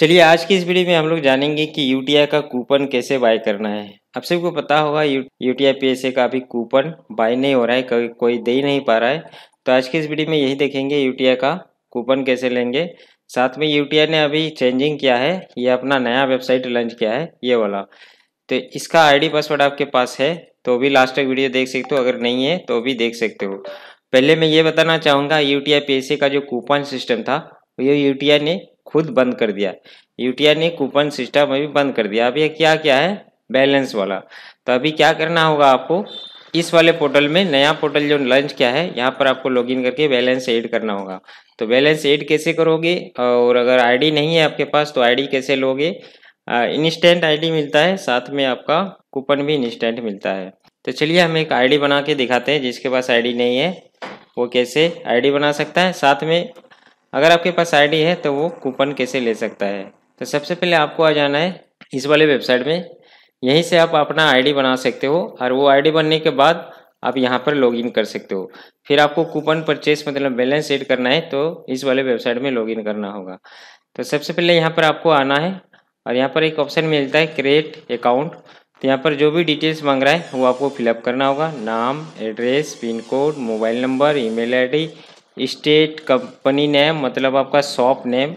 चलिए आज की इस वीडियो में हम लोग जानेंगे कि यू का कूपन कैसे बाय करना है आप सबको पता होगा यू यूटीआई पीएसए का अभी कूपन बाय नहीं हो रहा है कोई दे ही नहीं पा रहा है तो आज की इस वीडियो में यही देखेंगे यू का कूपन कैसे लेंगे साथ में यू ने अभी चेंजिंग किया है ये अपना नया वेबसाइट लॉन्च किया है ये वाला तो इसका आई पासवर्ड आपके पास है तो भी लास्ट तक वीडियो देख सकते हो अगर नहीं है तो भी देख सकते हो पहले मैं ये बताना चाहूँगा यू टी का जो कूपन सिस्टम था ये यू ने खुद बंद कर दिया यूटीआई ने कूपन सिस्टम अभी बंद कर दिया अब ये क्या क्या है बैलेंस वाला तो अभी क्या करना होगा आपको इस वाले पोर्टल में नया पोर्टल जो लॉन्च किया है यहाँ पर आपको लॉगिन करके बैलेंस ऐड करना होगा तो बैलेंस ऐड कैसे करोगे और अगर आईडी नहीं है आपके पास तो आईडी कैसे लोगे इंस्टेंट आईडी मिलता है साथ में आपका कूपन भी इंस्टेंट मिलता है तो चलिए हम एक आईडी बना के दिखाते हैं जिसके पास आई नहीं है वो कैसे आई बना सकता है साथ में अगर आपके पास आईडी है तो वो कूपन कैसे ले सकता है तो सबसे पहले आपको आ जाना है इस वाले वेबसाइट में यहीं से आप अपना आईडी बना सकते हो और वो आईडी बनने के बाद आप यहाँ पर लॉगिन कर सकते हो फिर आपको कूपन परचेस मतलब बैलेंस एड करना है तो इस वाले वेबसाइट में लॉगिन करना होगा तो सबसे पहले यहाँ पर आपको आना है और यहाँ पर एक ऑप्शन मिलता है क्रिएट अकाउंट तो यहाँ पर जो भी डिटेल्स मांग रहा है वो आपको फिलअप करना होगा नाम address pin code mobile number email ID state company name मतलब आपका शॉप नेम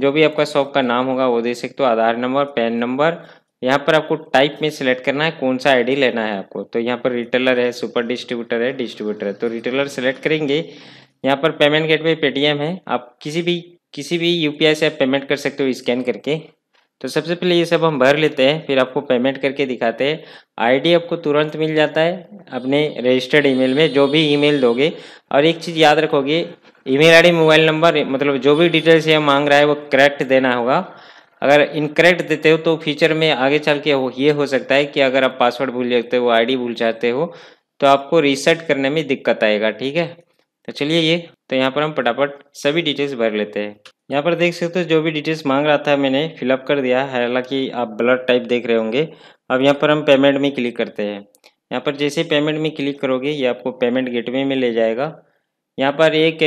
जो भी आपका शॉप का नाम होगा वो दे सकते हो आधार नंबर पैन नंबर यहाँ पर आपको टाइप में सिलेक्ट करना है कौन सा आईडी लेना है आपको तो यहाँ पर रिटेलर है सुपर डिस्ट्रीब्यूटर है डिस्ट्रीब्यूटर है तो रिटेलर सेलेक्ट करेंगे यहाँ पर पेमेंट गेट पे पेटीएम है आप किसी भी किसी भी यूपीआई से आप पेमेंट कर सकते हो स्कैन करके तो सबसे पहले ये सब हम भर लेते हैं फिर आपको पेमेंट करके दिखाते हैं आईडी आपको तुरंत मिल जाता है अपने रजिस्टर्ड ईमेल में जो भी ईमेल दोगे और एक चीज़ याद रखोगे ईमेल आईडी मोबाइल नंबर मतलब जो भी डिटेल्स ये मांग रहा है वो करेक्ट देना होगा अगर इनकरेक्ट देते हो तो फ्यूचर में आगे चल के हो ये हो सकता है कि अगर आप पासवर्ड भूल जाते हो आई भूल जाते हो तो आपको रिसेट करने में दिक्कत आएगा ठीक है तो चलिए ये तो यहाँ पर हम फटाफट सभी डिटेल्स भर लेते हैं यहाँ पर देख सकते हो जो भी डिटेल्स मांग रहा था मैंने फिलअप कर दिया है हालांकि आप ब्लड टाइप देख रहे होंगे अब यहाँ पर हम पेमेंट में क्लिक करते हैं यहाँ पर जैसे पेमेंट में क्लिक करोगे ये आपको पेमेंट गेटवे में ले जाएगा यहाँ पर एक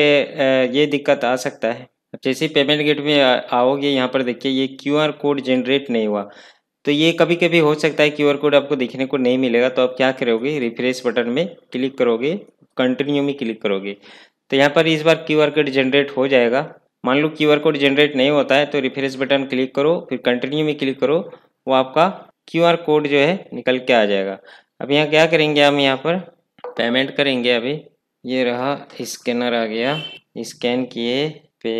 ये दिक्कत आ सकता है जैसे पेमेंट गेट में आओगे यहाँ पर देखिए ये क्यू आर कोड जनरेट नहीं हुआ तो ये कभी कभी हो सकता है क्यू आर कोड आपको देखने को नहीं मिलेगा तो आप क्या करोगे रिफ्रेश बटन में क्लिक करोगे कंटिन्यू में क्लिक करोगे तो यहाँ पर इस बार क्यू आर कोड जनरेट हो जाएगा मान लो क्यू आर कोड जनरेट नहीं होता है तो रिफ्रेश बटन क्लिक करो फिर कंटिन्यू में क्लिक करो वो आपका क्यू आर कोड जो है निकल के आ जाएगा अब यहाँ क्या करेंगे हम यहाँ पर पेमेंट करेंगे अभी ये रहा स्कैनर आ गया स्कैन किए पे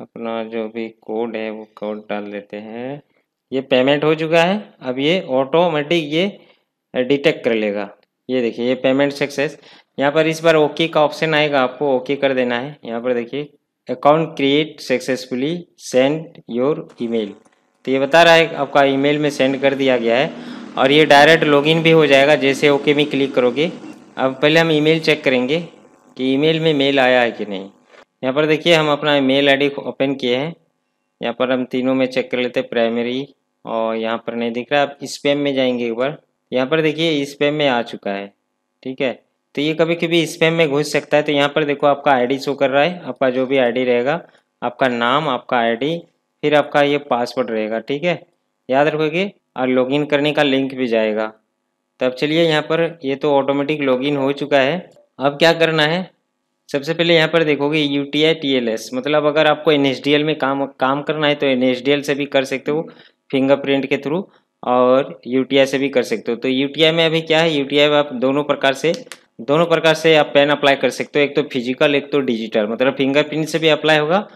अपना जो भी कोड है वो कोड डाल देते हैं ये पेमेंट हो चुका है अब ये ऑटोमेटिक ये डिटेक्ट कर लेगा ये देखिए ये पेमेंट सक्सेस यहाँ पर इस बार ओके का ऑप्शन आएगा आपको ओके कर देना है यहाँ पर देखिए account create successfully send your email तो ये बता रहा है आपका ईमेल में सेंड कर दिया गया है और ये डायरेक्ट लॉगिन भी हो जाएगा जैसे ओके में क्लिक करोगे अब पहले हम ईमेल चेक करेंगे कि ईमेल में मेल आया है कि नहीं यहाँ पर देखिए हम अपना मेल आईडी ओपन किए हैं यहाँ पर हम तीनों में चेक कर लेते हैं प्राइमरी और यहाँ पर नहीं दिख रहा आप स्पैम में जाएंगे एक बार यहाँ पर देखिए स्पैम में आ चुका है ठीक है तो ये कभी कभी स्पेम में घुस सकता है तो यहाँ पर देखो आपका आईडी शो कर रहा है आपका जो भी आईडी रहेगा आपका नाम आपका आईडी फिर आपका ये पासवर्ड रहेगा ठीक है याद रखोगे और लॉगिन करने का लिंक भी जाएगा तब चलिए यहाँ पर ये तो ऑटोमेटिक लॉगिन हो चुका है अब क्या करना है सबसे पहले यहाँ पर देखोगे U T I T L S मतलब अगर आपको एन एच डी एल में काम काम करना है तो एन एच डी एल से भी कर सकते हो फिंगरप्रिंट के थ्रू और यू टी आई से भी कर सकते हो तो यू टी आई में अभी क्या है यू टी आई में आप दोनों प्रकार से दोनों प्रकार से आप पेन अप्लाई कर सकते हो एक तो फिजिकल एक तो डिजिटल मतलब फिंगरप्रिंट से भी अप्लाई होगा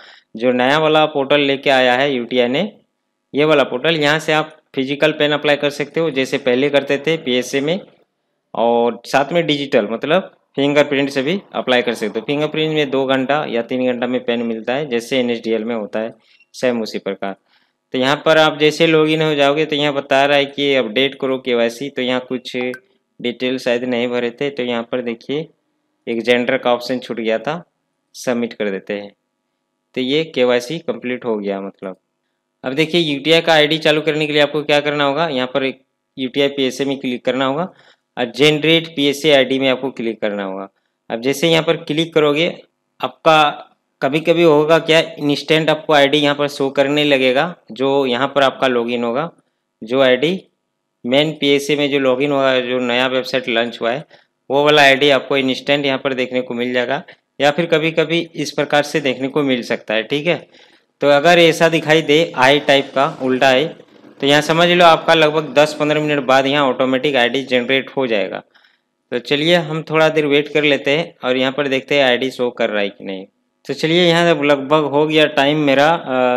जो नया वाला पोर्टल लेके आया है यू ने ये वाला पोर्टल यहाँ से आप फिजिकल पेन अप्लाई कर सकते हो जैसे पहले करते थे पी में और साथ में डिजिटल मतलब फिंगरप्रिंट से भी अप्लाई कर सकते हो फिंगरप्रिंट में दो घंटा या तीन घंटा में पेन मिलता है जैसे एन में होता है सेम उसी प्रकार तो यहाँ पर आप जैसे लॉगिन हो जाओगे तो यहाँ बता रहा है कि अपडेट करो के तो यहाँ कुछ डिटेल शायद नहीं भरे थे तो यहाँ पर देखिए एक जेंडर का ऑप्शन छूट गया था सबमिट कर देते हैं तो ये के वाई सी हो गया मतलब अब देखिए यू का आईडी चालू करने के लिए आपको क्या करना होगा यहाँ पर एक यू टी में क्लिक करना होगा और जेनरेट पी एस में आपको क्लिक करना होगा अब जैसे यहाँ पर क्लिक करोगे आपका कभी कभी होगा क्या इंस्टेंट आपको आईडी यहाँ पर शो करने लगेगा जो यहाँ पर आपका लॉगिन होगा जो आईडी मेन पीएससी में जो लॉगिन हुआ है जो नया वेबसाइट लॉन्च हुआ है वो वाला आईडी आपको इंस्टेंट यहाँ पर देखने को मिल जाएगा या फिर कभी कभी इस प्रकार से देखने को मिल सकता है ठीक है तो अगर ऐसा दिखाई दे आई टाइप का उल्टा आई तो यहाँ समझ लो आपका लगभग 10-15 मिनट बाद यहाँ ऑटोमेटिक आईडी जनरेट हो जाएगा तो चलिए हम थोड़ा देर वेट कर लेते हैं और यहाँ पर देखते हैं आईडी शो कर रहा है कि नहीं तो चलिए यहाँ लगभग हो गया टाइम मेरा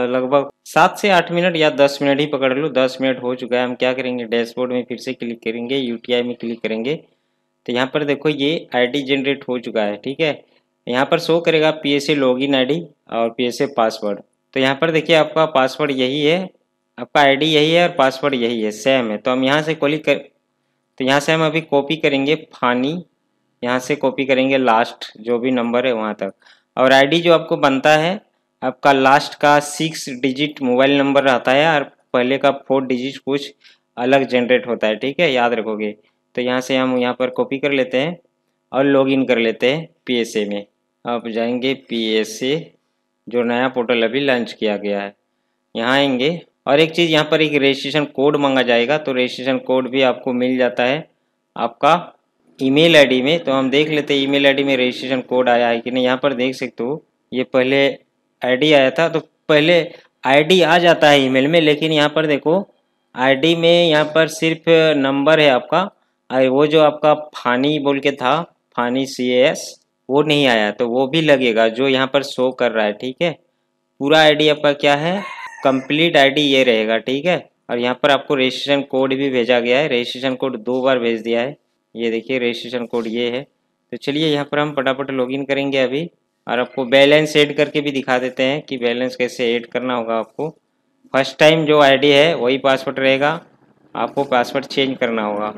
लगभग सात से आठ मिनट या दस मिनट ही पकड़ लो दस मिनट हो चुका है हम क्या करेंगे डैशबोर्ड में फिर से क्लिक करेंगे यूटीआई में क्लिक करेंगे तो यहाँ पर देखो ये आईडी जनरेट हो चुका है ठीक है यहाँ पर शो करेगा पी एस लॉगिन आईडी और पी एस पासवर्ड तो यहाँ पर देखिए आपका पासवर्ड यही है आपका डी यही है और पासवर्ड यही है सेम है तो हम यहाँ से क्लिक कर तो यहाँ से हम अभी कॉपी करेंगे फानी यहाँ से कॉपी करेंगे लास्ट जो भी नंबर है वहाँ तक और आईडी जो आपको बनता है आपका लास्ट का सिक्स डिजिट मोबाइल नंबर रहता है और पहले का फोर डिजिट कुछ अलग जनरेट होता है ठीक है याद रखोगे तो यहाँ से हम यहाँ पर कॉपी कर लेते हैं और लॉगिन कर लेते हैं पीएसए में आप जाएंगे पीएसए जो नया पोर्टल अभी लॉन्च किया गया है यहाँ आएंगे और एक चीज़ यहाँ पर एक रजिस्ट्रेशन कोड मांगा जाएगा तो रजिस्ट्रेशन कोड भी आपको मिल जाता है आपका ईमेल आईडी में तो हम देख लेते हैं ईमेल आईडी में रजिस्ट्रेशन कोड आया है कि नहीं यहाँ पर देख सकते हो ये पहले आईडी आया था तो पहले आईडी आ जाता है ईमेल में लेकिन यहाँ पर देखो आईडी में यहाँ पर सिर्फ नंबर है आपका और वो जो आपका फानी बोल के था फानी सी एस वो नहीं आया तो वो भी लगेगा जो यहाँ पर शो कर रहा है ठीक है पूरा आईडी आपका क्या है कंप्लीट आईडी ये रहेगा ठीक है और यहाँ पर आपको रजिस्ट्रेशन कोड भी भेजा गया है रजिस्ट्रेशन कोड दो बार भेज दिया है ये देखिए रजिस्ट्रेशन कोड ये है तो चलिए यहाँ पर हम फटाफट लॉगिन करेंगे अभी और आपको बैलेंस ऐड करके भी दिखा देते हैं कि बैलेंस कैसे ऐड करना होगा आपको फर्स्ट टाइम जो आईडी है वही पासवर्ड रहेगा आपको पासवर्ड चेंज करना होगा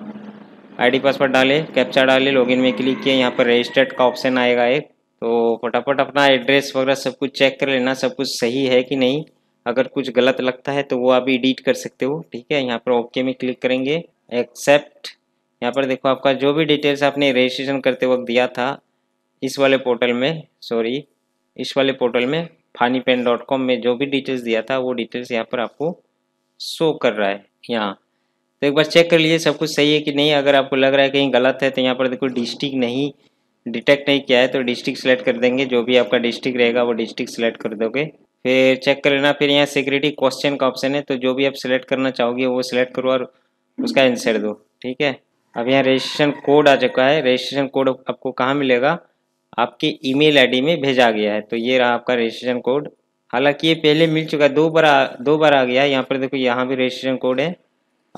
आईडी पासवर्ड डालें कैप्चा डालें लॉगिन में क्लिक किए यहाँ पर रजिस्टर्ड का ऑप्शन आएगा एक तो फटाफट अपना एड्रेस वगैरह सब कुछ चेक कर लेना सब कुछ सही है कि नहीं अगर कुछ गलत लगता है तो वो आप एडिट कर सकते हो ठीक है यहाँ पर ओके में क्लिक करेंगे एक्सेप्ट यहाँ पर देखो आपका जो भी डिटेल्स आपने रजिस्ट्रेशन करते वक्त दिया था इस वाले पोर्टल में सॉरी इस वाले पोर्टल में फानी पेन डॉट कॉम में जो भी डिटेल्स दिया था वो डिटेल्स यहाँ पर आपको शो कर रहा है यहाँ तो एक बार चेक कर लीजिए सब कुछ सही है कि नहीं अगर आपको लग रहा है कहीं गलत है तो यहाँ पर देखो डिस्ट्रिक्ट नहीं डिटेक्ट नहीं किया है तो डिस्ट्रिक्ट सेलेक्ट कर देंगे जो भी आपका डिस्ट्रिक्ट रहेगा वो डिस्ट्रिक्ट सेलेक्ट कर दोगे फिर चेक कर लेना फिर यहाँ सिक्योरिटी क्वेश्चन का ऑप्शन है तो जो भी आप सिलेक्ट करना चाहोगे वो सिलेक्ट करो और उसका आंसर दो ठीक है अब यहाँ रजिस्ट्रेशन कोड आ चुका है रजिस्ट्रेशन कोड आपको कहाँ मिलेगा आपके ईमेल आईडी में भेजा गया है तो ये रहा आपका रजिस्ट्रेशन कोड हालांकि ये पहले मिल चुका है दो बार दो बार आ गया है यहाँ पर देखो यहाँ भी रजिस्ट्रेशन कोड है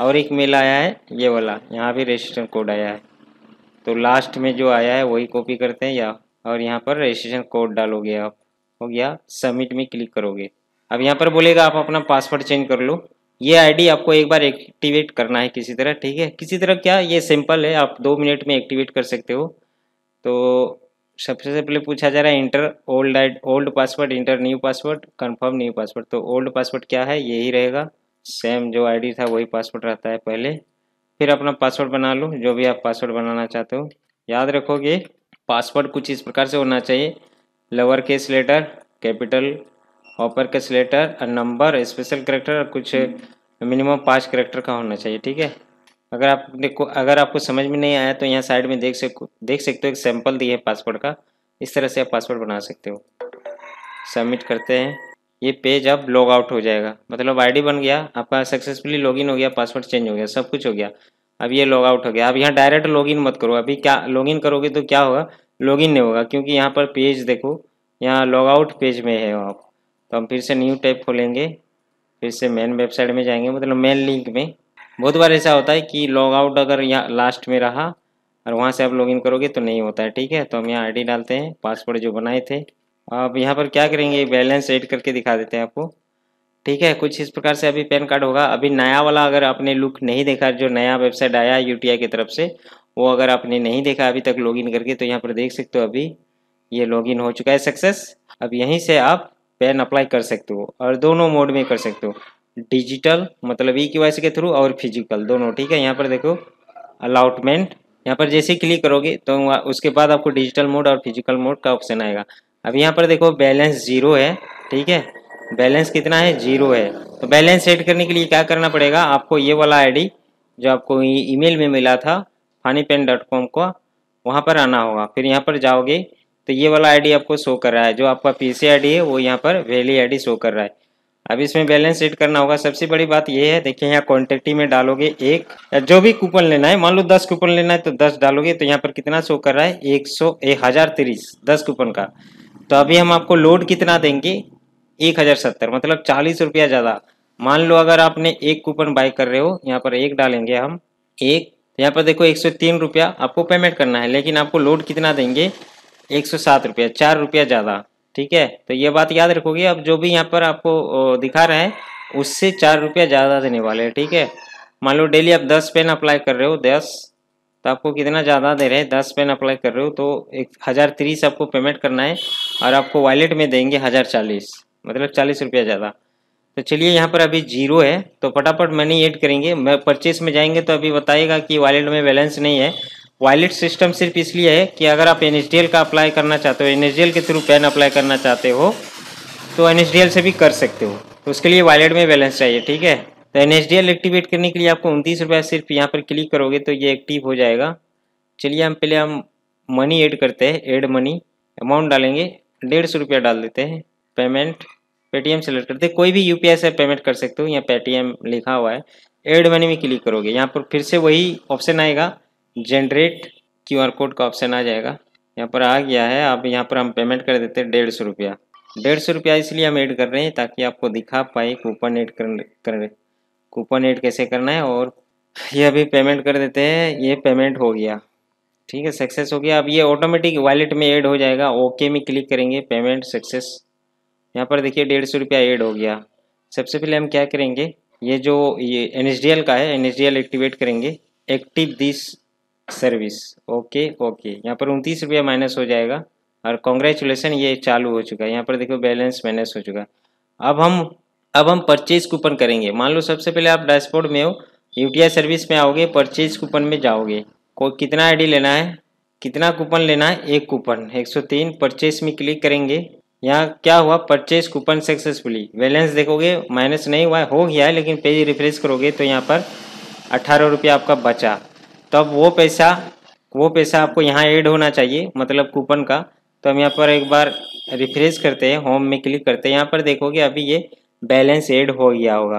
और एक मेल आया है ये वाला यहाँ भी रजिस्ट्रेशन कोड आया है तो लास्ट में जो आया है वही कॉपी करते हैं या और यहाँ पर रजिस्ट्रेशन कोड डालोगे आप हो गया सबमिट में क्लिक करोगे अब यहाँ पर बोलेगा आप अपना पासवर्ड चेंज कर लो ये आईडी आपको एक बार एक्टिवेट करना है किसी तरह ठीक है किसी तरह क्या ये सिंपल है आप दो मिनट में एक्टिवेट कर सकते हो तो सबसे पहले पूछा जा रहा है enter old I old password enter new password confirm new password तो ओल्ड पासवर्ड क्या है यही रहेगा सेम जो आईडी था वही पासवर्ड रहता है पहले फिर अपना पासवर्ड बना लो जो भी आप पासवर्ड बनाना चाहते हो याद रखोगे पासवर्ड कुछ इस प्रकार से होना चाहिए lower case letter capital upper case letter number special character और कुछ मिनिमम पाँच करेक्टर का होना चाहिए ठीक है अगर आप देखो अगर आपको समझ में नहीं आया तो यहाँ साइड में देख सको देख सकते हो एक सैंपल दी है पासवर्ड का इस तरह से आप पासवर्ड बना सकते हो सबमिट करते हैं ये पेज अब लॉग आउट हो जाएगा मतलब आईडी बन गया आपका सक्सेसफुली लॉगिन हो गया पासवर्ड चेंज हो गया सब कुछ हो गया अब ये लॉग आउट हो गया अब यहाँ डायरेक्ट लॉगिन मत करो अभी क्या लॉगिन करोगे तो क्या होगा लॉगिन नहीं होगा क्योंकि यहाँ पर पेज देखो यहाँ लॉग आउट पेज में है आप तो हम फिर से न्यू टैब खोलेंगे फिर से मेन वेबसाइट में जाएंगे मतलब मेन लिंक में बहुत बार ऐसा होता है कि लॉग आउट अगर यहाँ लास्ट में रहा और वहाँ से आप लॉगिन करोगे तो नहीं होता है ठीक है तो हम यहाँ आईडी डालते हैं पासवर्ड जो बनाए थे अब यहाँ पर क्या करेंगे बैलेंस एड करके दिखा देते हैं आपको ठीक है कुछ इस प्रकार से अभी पैन कार्ड होगा अभी नया वाला अगर आपने लुक नहीं देखा जो नया वेबसाइट आया यू यूटीआई की तरफ से वो अगर आपने नहीं देखा अभी तक लॉगिन करके तो यहाँ पर देख सकते हो अभी ये लॉगिन हो चुका है सक्सेस अब यहीं से आप पेन अप्लाई कर सकते हो और दोनों मोड में कर सकते हो डिजिटल मतलब ई e क्यू के थ्रू और फिजिकल दोनों ठीक है यहाँ पर देखो अलाउटमेंट यहाँ पर जैसे क्लिक करोगे तो उसके बाद आपको डिजिटल मोड और फिजिकल मोड का ऑप्शन आएगा अब यहाँ पर देखो बैलेंस जीरो है ठीक है बैलेंस कितना है जीरो है तो बैलेंस सेट करने के लिए क्या करना पड़ेगा आपको ये वाला आईडी जो आपको ईमेल में मिला था फानी पेन डॉट कॉम का वहाँ पर आना होगा फिर यहाँ पर जाओगे तो ये वाला आईडी आपको शो कर रहा है जो आपका पीसी आईडी है वो यहाँ पर वैली आईडी शो कर रहा है अब इसमें बैलेंस सेट करना होगा सबसे बड़ी बात यह है देखिए यहाँ क्वान्टिटी में डालोगे एक जो भी कूपन लेना है मान लो दस कूपन लेना है तो दस डालोगे तो यहाँ पर कितना शो कर रहा है एक सौ एक हज़ार तीस दस कूपन का तो अभी हम आपको लोड कितना देंगे एक हज़ार सत्तर मतलब चालीस रुपया ज़्यादा मान लो अगर आपने एक कूपन बाय कर रहे हो यहाँ पर एक डालेंगे हम एक तो यहाँ पर देखो एक सौ तीन रुपया आपको पेमेंट करना है लेकिन आपको लोड कितना देंगे एक सौ सात रुपया चार रुपया ज़्यादा ठीक है तो ये बात याद रखोगे अब जो भी यहाँ पर आपको दिखा रहे हैं उससे चार रुपया ज़्यादा देने वाले हैं ठीक है मान लो डेली आप दस पेन अप्लाई कर रहे हो दस तो आपको कितना ज़्यादा दे रहे हैं दस पेन अप्लाई कर रहे हो तो एक हज़ार तीस आपको पेमेंट करना है और आपको वॉलेट में देंगे हज़ार चालीस मतलब चालीस रुपया ज़्यादा तो चलिए यहाँ पर अभी जीरो है तो फटाफट मनी ऐड करेंगे मैं परचेस में जाएंगे तो अभी बताएगा कि वॉलेट में बैलेंस नहीं है वॉलेट सिस्टम सिर्फ इसलिए है कि अगर आप एन का अप्लाई करना चाहते हो एन के थ्रू पेन अप्लाई करना चाहते हो तो एन से भी कर सकते हो तो उसके लिए वॉलेट में बैलेंस चाहिए ठीक है तो एन एक्टिवेट करने के लिए आपको उनतीस रुपये सिर्फ यहाँ पर क्लिक करोगे तो ये एक्टिव हो जाएगा चलिए हम पहले हम मनी ऐड करते हैं ऐड मनी अमाउंट डालेंगे डेढ़ सौ रुपया डाल देते हैं पेमेंट पेटीएम सेलेक्ट करते हैं कोई भी यूपीआई से पेमेंट कर सकते हो यहाँ पेटीएम लिखा हुआ है एड मनी में क्लिक करोगे यहाँ पर फिर से वही ऑप्शन आएगा जनरेट क्यूआर कोड का ऑप्शन आ जाएगा यहाँ पर आ गया है अब यहाँ पर हम पेमेंट कर देते हैं डेढ़ सौ रुपया डेढ़ सौ रुपया इसलिए हम ऐड कर रहे हैं ताकि आपको दिखा पाए कूपन ऐड कर, कूपन ऐड कैसे करना है और ये अभी पेमेंट कर देते हैं ये पेमेंट हो गया ठीक है सक्सेस हो गया अब ये ऑटोमेटिक वॉलेट में ऐड हो जाएगा ओके में क्लिक करेंगे पेमेंट सक्सेस यहाँ पर देखिए डेढ़ सौ रुपया ऐड हो गया सबसे पहले हम क्या करेंगे ये जो ये एन का है एन एक्टिवेट करेंगे active this service okay okay यहाँ पर उनतीस रुपया माइनस हो जाएगा और कॉन्ग्रेचुलेसन ये चालू हो चुका है यहाँ पर देखो बैलेंस माइनस हो चुका अब हम अब हम परचेज कूपन करेंगे मान लो सबसे पहले आप डैशबोर्ड में हो यू सर्विस में आओगे परचेज कूपन में जाओगे को कितना आईडी लेना है कितना कूपन लेना है एक कूपन 103 परचेज में क्लिक करेंगे यहाँ क्या हुआ परचेज कूपन सक्सेसफुली बैलेंस देखोगे माइनस नहीं हुआ हो गया है लेकिन पेज रिफ्रेश करोगे तो यहाँ पर अठारह रुपया आपका बचा तब वो पैसा वो पैसा आपको यहाँ ऐड होना चाहिए मतलब कूपन का तो हम यहाँ पर एक बार रिफ्रेश करते हैं होम में क्लिक करते हैं यहाँ पर देखोगे अभी ये बैलेंस ऐड हो गया होगा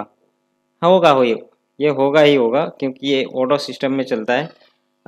हाँ, होगा हो ये होगा ही होगा क्योंकि ये ऑटो सिस्टम में चलता है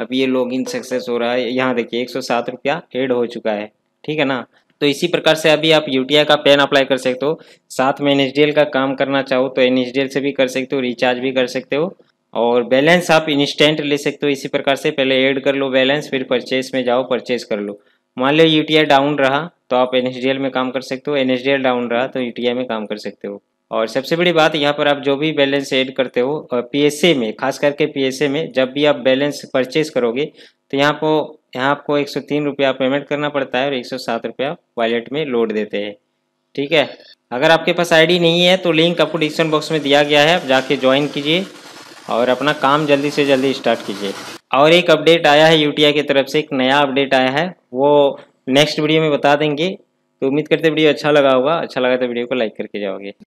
अब ये लॉगिन सक्सेस हो रहा है यहाँ देखिए एक सौ सात रुपया एड हो चुका है ठीक है ना तो इसी प्रकार से अभी आप यू का पेन अप्लाई कर सकते हो साथ में एन का काम करना चाहो तो एन से भी कर सकते हो रिचार्ज भी कर सकते हो और बैलेंस आप इंस्टेंट ले सकते हो इसी प्रकार से पहले ऐड कर लो बैलेंस फिर परचेस में जाओ परचेस कर लो मान लो यू डाउन रहा तो आप एन में काम कर सकते हो एन डाउन रहा तो यू में काम कर सकते हो और सबसे बड़ी बात यहाँ पर आप जो भी बैलेंस ऐड करते हो पी में खास करके पी में जब भी आप बैलेंस परचेज करोगे तो यहाँ पो यहाँ आपको एक सौ तीन रुपया पेमेंट करना पड़ता है और एक सौ सात रुपया वॉलेट में लोड देते हैं ठीक है अगर आपके पास आईडी नहीं है तो लिंक आपको डिस्क्रिप्शन बॉक्स में दिया गया है आप जाके ज्वाइन कीजिए और अपना काम जल्दी से जल्दी स्टार्ट कीजिए और एक अपडेट आया है यूटीआई की तरफ से एक नया अपडेट आया है वो नेक्स्ट वीडियो में बता देंगे तो उम्मीद करते वीडियो अच्छा लगा होगा अच्छा लगा तो वीडियो को लाइक करके जाओगे